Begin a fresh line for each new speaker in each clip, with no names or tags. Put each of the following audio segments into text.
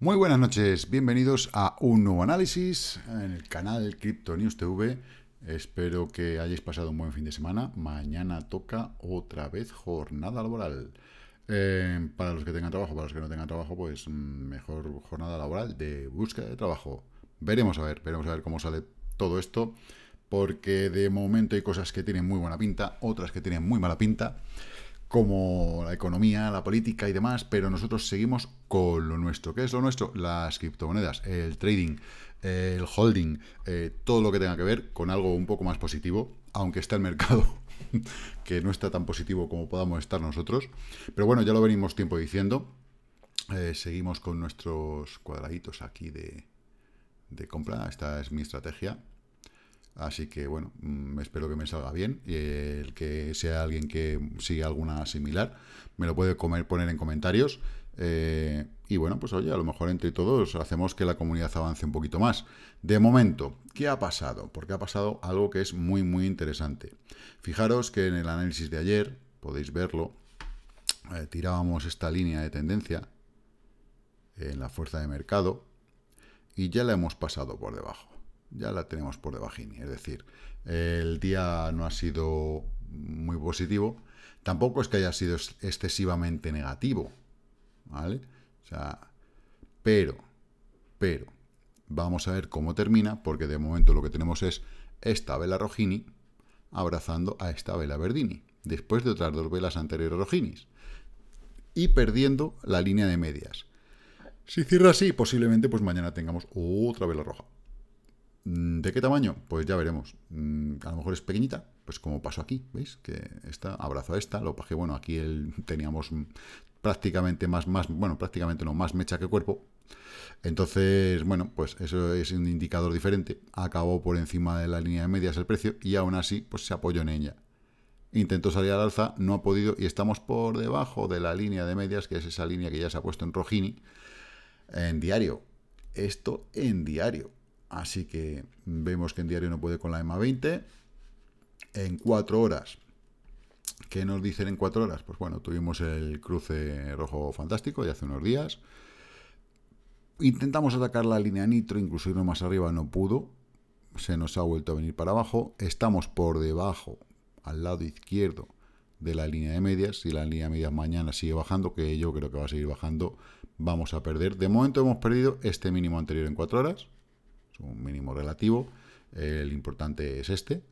Muy buenas noches, bienvenidos a un nuevo análisis en el canal Crypto News TV Espero que hayáis pasado un buen fin de semana. Mañana toca otra vez jornada laboral. Eh, para los que tengan trabajo, para los que no tengan trabajo, pues mm, mejor jornada laboral de búsqueda de trabajo. Veremos a ver, veremos a ver cómo sale todo esto, porque de momento hay cosas que tienen muy buena pinta, otras que tienen muy mala pinta como la economía, la política y demás, pero nosotros seguimos con lo nuestro. ¿Qué es lo nuestro? Las criptomonedas, el trading, el holding, eh, todo lo que tenga que ver con algo un poco más positivo, aunque está el mercado que no está tan positivo como podamos estar nosotros. Pero bueno, ya lo venimos tiempo diciendo. Eh, seguimos con nuestros cuadraditos aquí de compra. Esta es mi estrategia. Así que bueno, mm, espero que me salga bien. y eh, El que sea alguien que siga alguna similar, me lo puede poner en comentarios. Eh, y bueno, pues oye, a lo mejor entre todos hacemos que la comunidad avance un poquito más. De momento, ¿qué ha pasado? Porque ha pasado algo que es muy, muy interesante. Fijaros que en el análisis de ayer, podéis verlo, eh, tirábamos esta línea de tendencia en la fuerza de mercado y ya la hemos pasado por debajo ya la tenemos por debajini. Es decir, el día no ha sido muy positivo. Tampoco es que haya sido excesivamente negativo. ¿Vale? O sea, pero, pero, vamos a ver cómo termina, porque de momento lo que tenemos es esta vela rojini abrazando a esta vela verdini, después de otras dos velas anteriores rojinis, y perdiendo la línea de medias. Si cierra así, posiblemente pues mañana tengamos otra vela roja. Mm, ¿De qué tamaño? Pues ya veremos. Mm, a lo mejor es pequeñita, pues como pasó aquí, ¿veis? Que esta, abrazo a esta, lo bajé. bueno, aquí teníamos prácticamente más, más, bueno, prácticamente no, más mecha que cuerpo. Entonces, bueno, pues eso es un indicador diferente. Acabó por encima de la línea de medias el precio y aún así, pues se apoyó en ella. Intentó salir al alza, no ha podido y estamos por debajo de la línea de medias, que es esa línea que ya se ha puesto en Rojini, en diario. Esto en diario Así que vemos que en diario no puede con la EMA 20. En cuatro horas ¿Qué nos dicen en cuatro horas? Pues bueno, tuvimos el cruce rojo fantástico de hace unos días. Intentamos atacar la línea nitro, incluso irnos más arriba, no pudo. Se nos ha vuelto a venir para abajo. Estamos por debajo, al lado izquierdo de la línea de medias. Si la línea de medias mañana sigue bajando, que yo creo que va a seguir bajando, vamos a perder. De momento hemos perdido este mínimo anterior en cuatro horas es un mínimo relativo, el importante es este,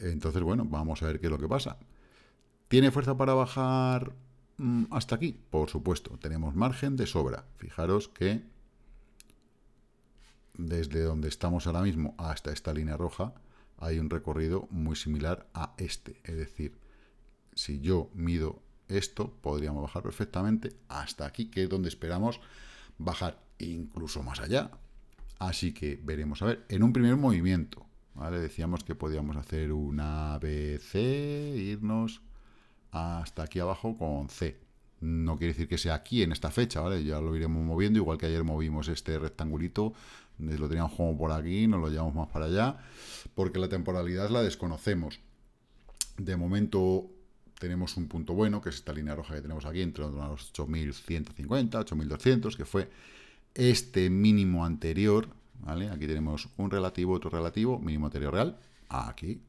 Entonces, bueno, vamos a ver qué es lo que pasa. ¿Tiene fuerza para bajar mm, hasta aquí? Por supuesto, tenemos margen de sobra. Fijaros que desde donde estamos ahora mismo hasta esta línea roja hay un recorrido muy similar a este. Es decir, si yo mido esto, podríamos bajar perfectamente hasta aquí, que es donde esperamos bajar incluso más allá. Así que veremos. A ver, en un primer movimiento, ¿vale? Decíamos que podíamos hacer una ABC, irnos hasta aquí abajo con C. No quiere decir que sea aquí en esta fecha, ¿vale? Ya lo iremos moviendo, igual que ayer movimos este rectangulito, eh, lo teníamos como por aquí, nos lo llevamos más para allá, porque la temporalidad la desconocemos. De momento tenemos un punto bueno, que es esta línea roja que tenemos aquí, entre los 8.150, 8.200, que fue este mínimo anterior, ¿vale? Aquí tenemos un relativo, otro relativo, mínimo anterior real, aquí,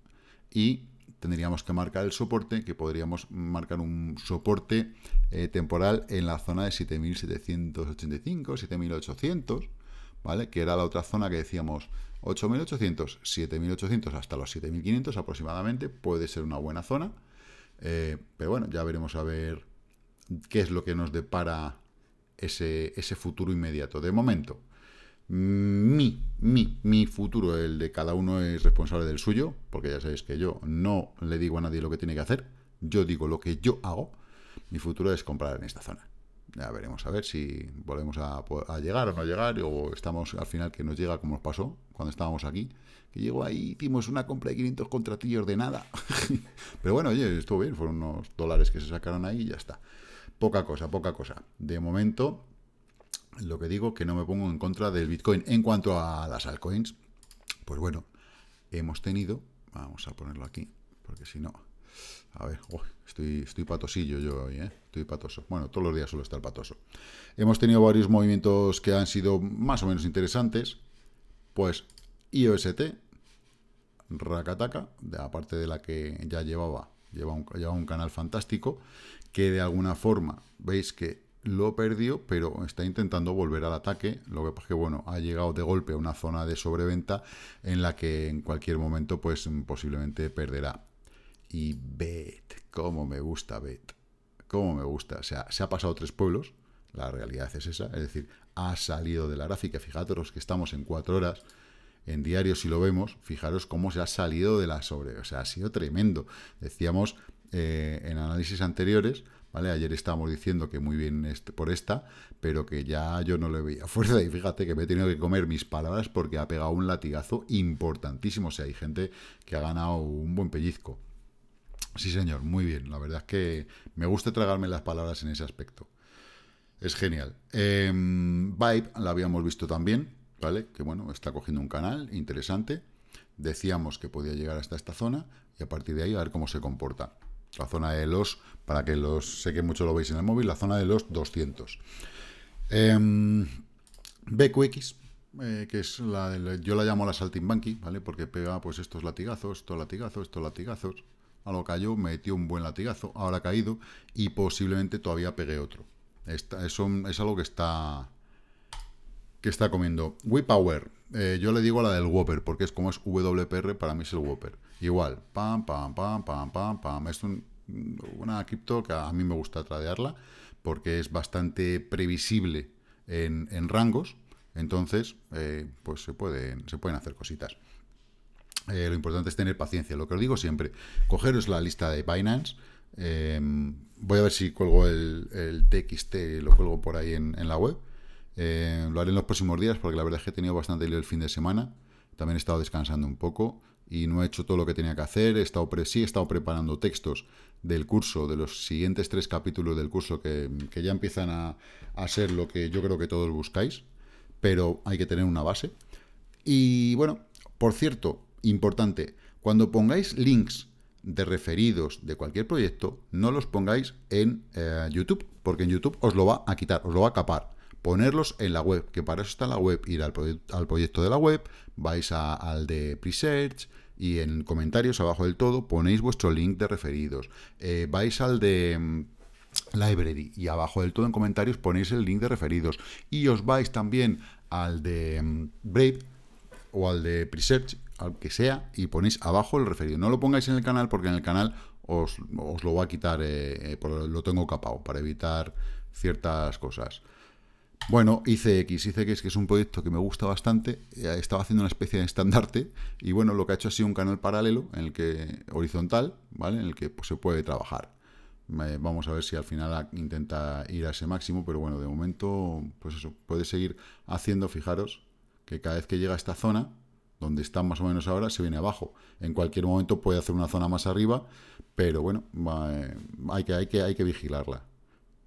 y tendríamos que marcar el soporte, que podríamos marcar un soporte eh, temporal en la zona de 7.785, 7.800, ¿vale? Que era la otra zona que decíamos 8.800, 7.800 hasta los 7.500 aproximadamente, puede ser una buena zona, eh, pero bueno, ya veremos a ver qué es lo que nos depara ese, futuro inmediato. De momento, mi, mi, mi futuro, el de cada uno es responsable del suyo, porque ya sabéis que yo no le digo a nadie lo que tiene que hacer, yo digo lo que yo hago, mi futuro es comprar en esta zona. Ya veremos a ver si volvemos a, llegar o no llegar, o estamos al final que nos llega como nos pasó cuando estábamos aquí, que llegó ahí, hicimos una compra de 500 contratillos de nada. Pero bueno, oye, estuvo bien, fueron unos dólares que se sacaron ahí y ya está poca cosa, poca cosa. De momento, lo que digo, que no me pongo en contra del Bitcoin. En cuanto a las altcoins, pues bueno, hemos tenido, vamos a ponerlo aquí, porque si no, a ver, estoy, estoy patosillo yo hoy, ¿eh? estoy patoso. Bueno, todos los días suelo estar patoso. Hemos tenido varios movimientos que han sido más o menos interesantes, pues IOST, Rakataka, de de la que ya llevaba lleva un, canal fantástico, que de alguna forma, veis que lo perdió, pero está intentando volver al ataque. Lo que pasa es que, bueno, ha llegado de golpe a una zona de sobreventa en la que en cualquier momento, pues posiblemente perderá. Y Bet, cómo me gusta Bet, cómo me gusta. O sea, se ha pasado tres pueblos, la realidad es esa, es decir, ha salido de la gráfica. Fijaros que estamos en cuatro horas, en diario si lo vemos, fijaros cómo se ha salido de la sobre, o sea, ha sido tremendo. Decíamos eh, en análisis anteriores, ¿vale? Ayer estábamos diciendo que muy bien por esta, pero que ya yo no le veía fuerza y fíjate que me he tenido que comer mis palabras porque ha pegado un latigazo importantísimo, o sea, hay gente que ha ganado un buen pellizco. Sí, señor, muy bien, la verdad es que me gusta tragarme las palabras en ese aspecto. Es genial. Em, Vibe la habíamos visto también, ¿vale? Que bueno, está cogiendo un canal interesante. Decíamos que podía llegar hasta esta zona y a partir de ahí a ver cómo se comporta. La zona de los, para que los, sé que mucho lo veis en el móvil, la zona de los 200. Em, BQX, eh, que es la, yo la llamo la saltimbanqui, ¿vale? Porque pega pues estos latigazos, estos latigazos, estos latigazos. A lo cayó, metió un buen latigazo, ahora ha caído y posiblemente todavía pegue otro. Esta, es algo que está está comiendo WePower. Eh, yo le digo a la del Whopper, porque es como es WPR, para mí es el Whopper. Igual, pam, pam, pam, pam, pam, pam. Es una cripto que a mí me gusta tradearla, porque es bastante previsible en, rangos. Entonces, eh, pues se pueden, se pueden hacer cositas. Eh, lo importante es tener paciencia. Lo que os digo siempre, cogeros la lista de Binance. voy a ver si cuelgo el, TXT, lo cuelgo por ahí en la web eh, lo haré en los próximos días porque la verdad es que he tenido bastante lío el fin de semana. También he estado descansando un poco y no he hecho todo lo que tenía que hacer. He estado sí, he estado preparando textos del curso, de los siguientes tres capítulos del curso que, ya empiezan a, ser lo que yo creo que todos buscáis, pero hay que tener una base. Y bueno, por cierto, importante, cuando pongáis links de referidos de cualquier proyecto, no los pongáis en eh, YouTube, porque en YouTube os lo va a quitar, os lo va a capar ponerlos en la web, que para eso está la web, ir al, proyecto de la web, vais al de Presearch y en comentarios abajo del todo ponéis vuestro link de referidos, eh, vais al de mm, Library y abajo del todo en comentarios ponéis el link de referidos y os vais también al de mm, Brave o al de Presearch, al que sea, y ponéis abajo el referido. No lo pongáis en el canal porque en el canal os, lo voy a quitar, eh, eh, lo tengo capado para evitar ciertas cosas. Bueno, ICX, ICX que es un proyecto que me gusta bastante, eh, estaba haciendo una especie de estandarte y bueno, lo que ha hecho ha sido un canal paralelo en el que horizontal, ¿vale? En el que pues, se puede trabajar. vamos a ver si al final intenta ir a ese máximo, pero bueno, de momento pues eso, puede seguir haciendo, fijaros, que cada vez que llega a esta zona, donde está más o menos ahora, se viene abajo. En cualquier momento puede hacer una zona más arriba, pero bueno, eh, hay que, hay que, hay que vigilarla.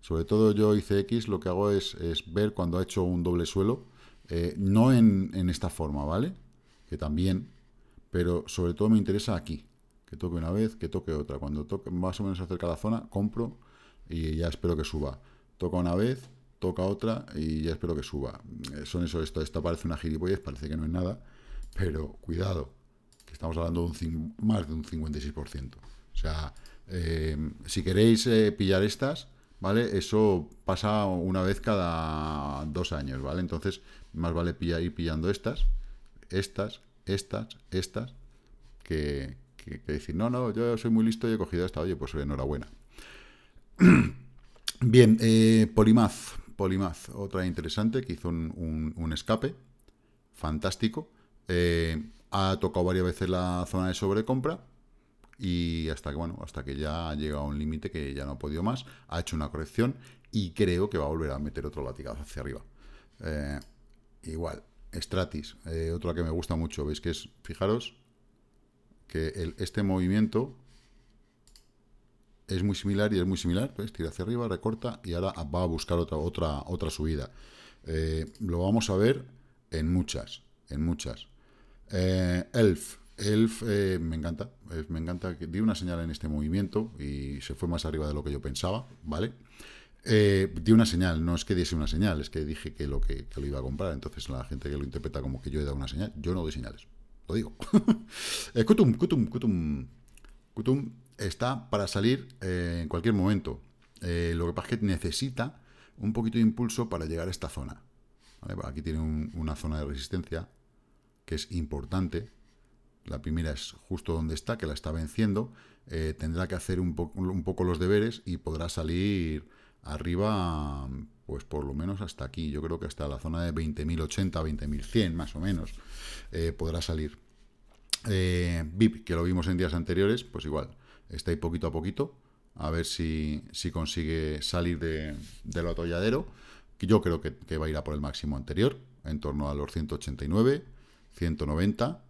Sobre todo yo X... lo que hago es, ver cuando ha hecho un doble suelo, eh, no en, en, esta forma, ¿vale? Que también, pero sobre todo me interesa aquí, que toque una vez, que toque otra. Cuando toque, más o menos acerca de la zona, compro y ya espero que suba. Toca una vez, toca otra y ya espero que suba. Eh, son eso, esto, esta parece una gilipollez, parece que no es nada, pero cuidado, que estamos hablando de un, más de un 56%. O sea, eh, si queréis pillar estas, ¿vale? Eso pasa una vez cada dos años, ¿vale? Entonces, más vale pillar, ir pillando estas, estas, estas, estas, que, decir, no, no, yo soy muy listo y he cogido esta, oye, pues enhorabuena. Bien, eh, Polimaz, otra interesante, que hizo un, escape, fantástico. Eh, ha tocado varias veces la zona de sobrecompra, y hasta que, bueno, hasta que ya ha llegado a un límite que ya no ha podido más, ha hecho una corrección y creo que va a volver a meter otro latigazo hacia arriba. Eh, igual, Stratis, eh, otra que me gusta mucho, veis que es, fijaros, que este movimiento es muy similar y es muy similar, pues tira hacia arriba, recorta y ahora va a buscar otra, otra, otra subida. Eh, lo vamos a ver en muchas, en muchas. Elf, Elf eh, me encanta, eh, me encanta que di una señal en este movimiento y se fue más arriba de lo que yo pensaba, ¿vale? Eh, di una señal, no es que diese una señal, es que dije que lo que, lo iba a comprar, entonces la gente que lo interpreta como que yo he dado una señal, yo no doy señales, lo digo. Kutum, Kutum, Kutum, Kutum está para salir en cualquier momento, lo que pasa es que necesita un poquito de impulso para llegar a esta zona, Aquí tiene una zona de resistencia que es importante, la primera es justo donde está, que la está venciendo. Eh, tendrá que hacer un, poco los deberes y podrá salir arriba, pues por lo menos hasta aquí. Yo creo que hasta la zona de 20.080, 20.100 más o menos eh, podrá salir. Eh, VIP, que lo vimos en días anteriores, pues igual, está ahí poquito a poquito. A ver si, consigue salir de, del atolladero. Yo creo que, que va a ir a por el máximo anterior, en torno a los 189, 190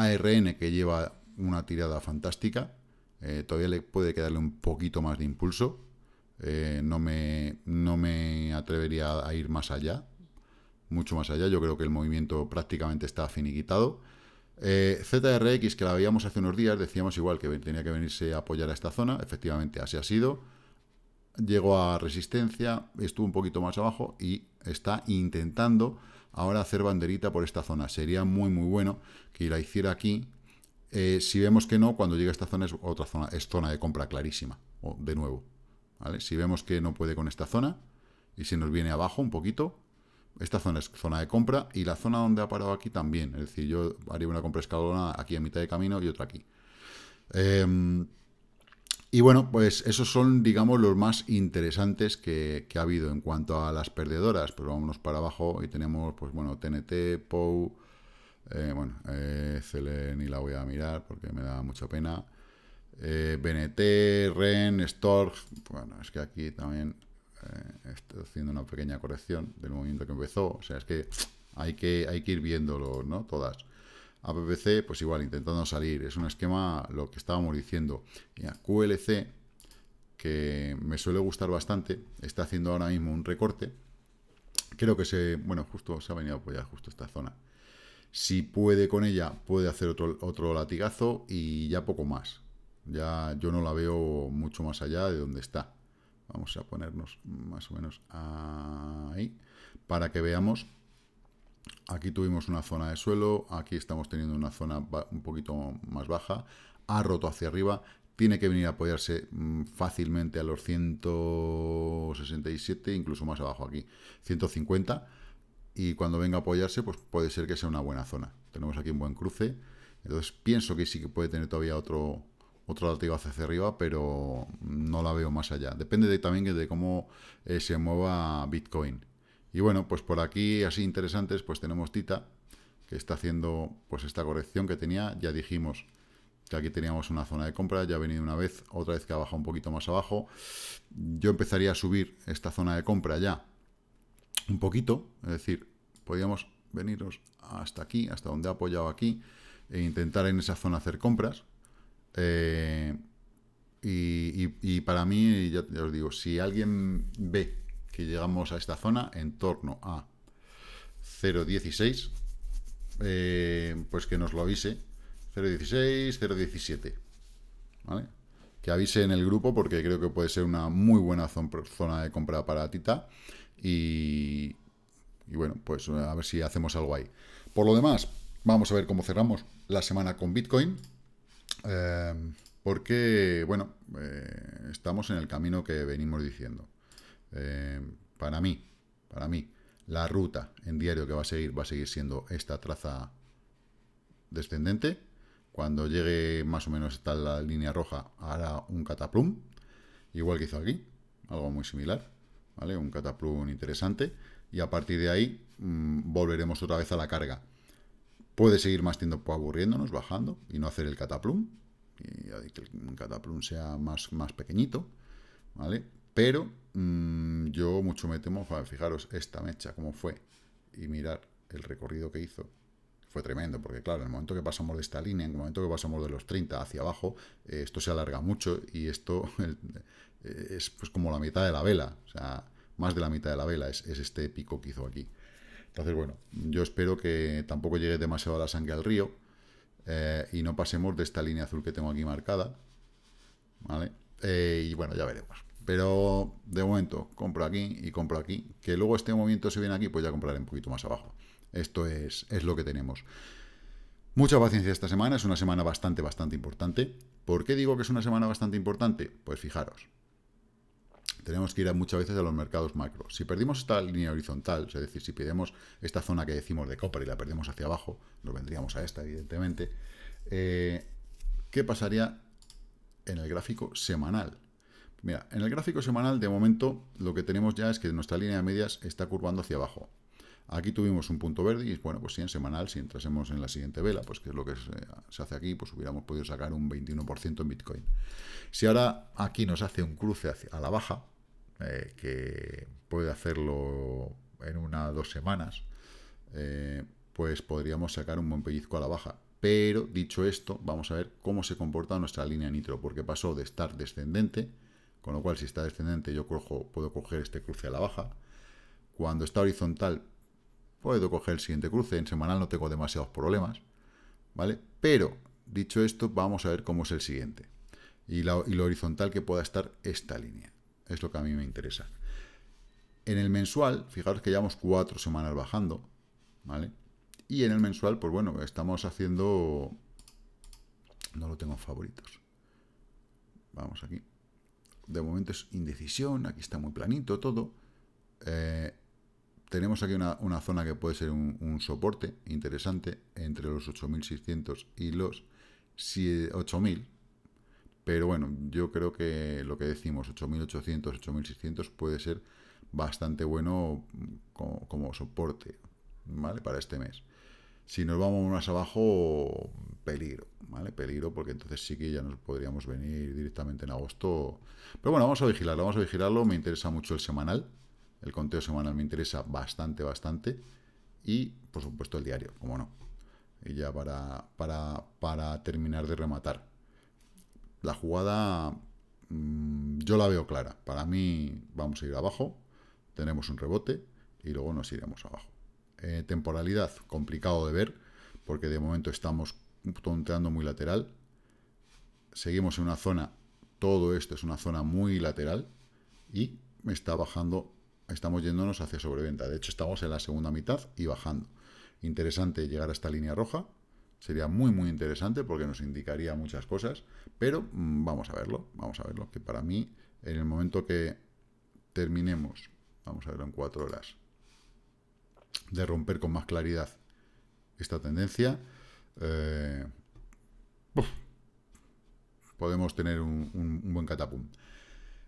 ARN que lleva una tirada fantástica. Eh, todavía le puede quedarle un poquito más de impulso. Eh, no, me, no me atrevería a ir más allá. Mucho más allá. Yo creo que el movimiento prácticamente está finiquitado. Eh, ZRX, que la veíamos hace unos días, decíamos igual que tenía que venirse a apoyar a esta zona. Efectivamente, así ha sido. Llegó a resistencia, estuvo un poquito más abajo y está intentando ahora hacer banderita por esta zona. Sería muy, muy bueno que la hiciera aquí. Eh, si vemos que no, cuando llega esta zona es otra zona, es zona de compra clarísima, o de nuevo. Si vemos que no puede con esta zona, y si nos viene abajo un poquito, esta zona es zona de compra, y la zona donde ha parado aquí también. Es decir, yo haría una compra escalona aquí a mitad de camino y otra aquí. Em, y bueno, pues esos son, digamos, los más interesantes que, ha habido en cuanto a las perdedoras. Pero vámonos para abajo y tenemos, pues bueno, TNT, POU, eh, bueno, eh, ni la voy a mirar porque me da mucha pena. Eh, BNT, REN, Storg, bueno, es que aquí también eh, estoy haciendo una pequeña corrección del movimiento que empezó. O sea, es que hay que, hay que ir viéndolo, ¿no? Todas. APPC, pues igual, intentando salir. Es un esquema, lo que estábamos diciendo. a QLC, que me suele gustar bastante, está haciendo ahora mismo un recorte. Creo que se, bueno, justo se ha venido pues a apoyar justo esta zona. Si puede con ella, puede hacer otro, otro latigazo y ya poco más. Ya yo no la veo mucho más allá de donde está. Vamos a ponernos más o menos ahí para que veamos Aquí tuvimos una zona de suelo, aquí estamos teniendo una zona un poquito más baja, ha roto hacia arriba, tiene que venir a apoyarse mm, fácilmente a los 167, incluso más abajo aquí, 150, y cuando venga a apoyarse, pues puede ser que sea una buena zona. Tenemos aquí un buen cruce, entonces pienso que sí que puede tener todavía otro, otro hacia arriba, pero no la veo más allá. Depende también de cómo eh, se mueva Bitcoin. Y bueno, pues por aquí, así interesantes, pues tenemos Tita, que está haciendo pues esta corrección que tenía. Ya dijimos que aquí teníamos una zona de compra, ya ha venido una vez, otra vez que ha bajado un poquito más abajo. Yo empezaría a subir esta zona de compra ya un poquito, es decir, podríamos veniros hasta aquí, hasta donde ha apoyado aquí, e intentar en esa zona hacer compras. Eh, y, y, para mí, ya os digo, si alguien ve que llegamos a esta zona en torno a 0.16, eh, pues que nos lo avise. 0.16, 0.17. ¿Vale? Que avise en el grupo porque creo que puede ser una muy buena zona de compra para Tita. Y, bueno, pues eh, a ver si hacemos algo ahí. Por lo demás, vamos a ver cómo cerramos la semana con Bitcoin. Eh, porque, bueno, estamos en el camino que venimos diciendo. Eh, para mí, para mí, la ruta en diario que va a seguir, va a seguir siendo esta traza descendente. Cuando llegue más o menos hasta la línea roja, hará un cataplum, igual que hizo aquí, algo muy similar, ¿vale? Un cataplum interesante. Y a partir de ahí mm, volveremos otra vez a la carga. Puede seguir más tiempo aburriéndonos, bajando, y no hacer el cataplum. Y que el cataplum sea más, más pequeñito, ¿vale? Pero mm, yo mucho me temo, fijaros esta mecha, cómo fue, y mirar el recorrido que hizo. Fue tremendo, porque claro, en el momento que pasamos de esta línea, en el momento que pasamos de los 30 hacia abajo, eh, esto se alarga mucho y esto eh, es pues como la mitad de la vela, o sea, más de la mitad de la vela es, este pico que hizo aquí. Entonces, bueno, yo espero que tampoco llegue demasiado la sangre al río eh, y no pasemos de esta línea azul que tengo aquí marcada, ¿vale? y bueno, ya veremos. Pero de momento, compro aquí y compro aquí. Que luego este momento se viene aquí, pues ya compraré un poquito más abajo. Esto es, lo que tenemos. Mucha paciencia esta semana, es una semana bastante, bastante importante. ¿Por qué digo que es una semana bastante importante? Pues fijaros, tenemos que ir muchas veces a los mercados macro. Si perdimos esta línea horizontal, es decir, si perdemos esta zona que decimos de copper y la perdemos hacia abajo, nos vendríamos a esta, evidentemente, eh, ¿qué pasaría en el gráfico semanal? Mira, en el gráfico semanal de momento lo que tenemos ya es que nuestra línea de medias está curvando hacia abajo. Aquí tuvimos un punto verde y bueno, pues si en semanal, si entrásemos en la siguiente vela, pues que es lo que se hace aquí, pues hubiéramos podido sacar un 21% en Bitcoin. Si ahora aquí nos hace un cruce a la baja, eh, que puede hacerlo en una o dos semanas, eh, pues podríamos sacar un buen pellizco a la baja. Pero dicho esto, vamos a ver cómo se comporta nuestra línea nitro, porque pasó de estar descendente con lo cual, si está descendente, yo puedo coger este cruce a la baja. Cuando está horizontal, puedo coger el siguiente cruce. En semanal no tengo demasiados problemas. ¿Vale? Pero, dicho esto, vamos a ver cómo es el siguiente. Y, lo horizontal que pueda estar esta línea. Es lo que a mí me interesa. En el mensual, fijaros que llevamos cuatro semanas bajando. ¿Vale? Y en el mensual, pues bueno, estamos haciendo... No lo tengo en favoritos. Vamos aquí de momento es indecisión, aquí está muy planito todo. Eh, tenemos aquí una, zona que puede ser un, soporte interesante entre los 8.600 y los 8.000. Pero bueno, yo creo que lo que decimos, 8.800, 8.600 puede ser bastante bueno como, soporte, ¿vale? Para este mes. Si nos vamos más abajo, peligro. ¿vale? Peligro, porque entonces sí que ya nos podríamos venir directamente en agosto. Pero bueno, vamos a vigilarlo, vamos a vigilarlo. Me interesa mucho el semanal. El conteo semanal me interesa bastante, bastante. Y, por supuesto, el diario, como no. Y ya para, para, terminar de rematar. La jugada mm, yo la veo clara. Para mí vamos a ir abajo, tenemos un rebote y luego nos iremos abajo. Eh, temporalidad, complicado de ver, porque de momento estamos tonteando muy lateral. Seguimos en una zona, todo esto es una zona muy lateral y está bajando, estamos yéndonos hacia sobreventa. De hecho, estamos en la segunda mitad y bajando. Interesante llegar a esta línea roja, sería muy muy interesante porque nos indicaría muchas cosas, pero mm, vamos a verlo, vamos a verlo, que para mí en el momento que terminemos, vamos a verlo en cuatro horas, de romper con más claridad esta tendencia, eh, podemos tener un, buen catapum.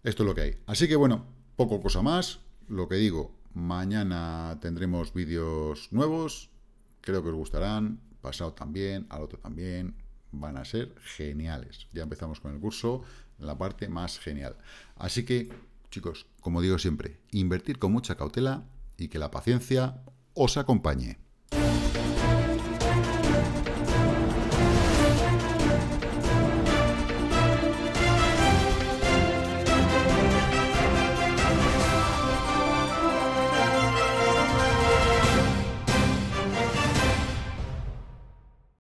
Esto es lo que hay. Así que bueno, poco cosa más. Lo que digo, mañana tendremos vídeos nuevos. Creo que os gustarán. Pasado también, al otro también. Van a ser geniales. Ya empezamos con el curso, la parte más genial. Así que, chicos, como digo siempre, invertir con mucha cautela y que la paciencia os acompañe.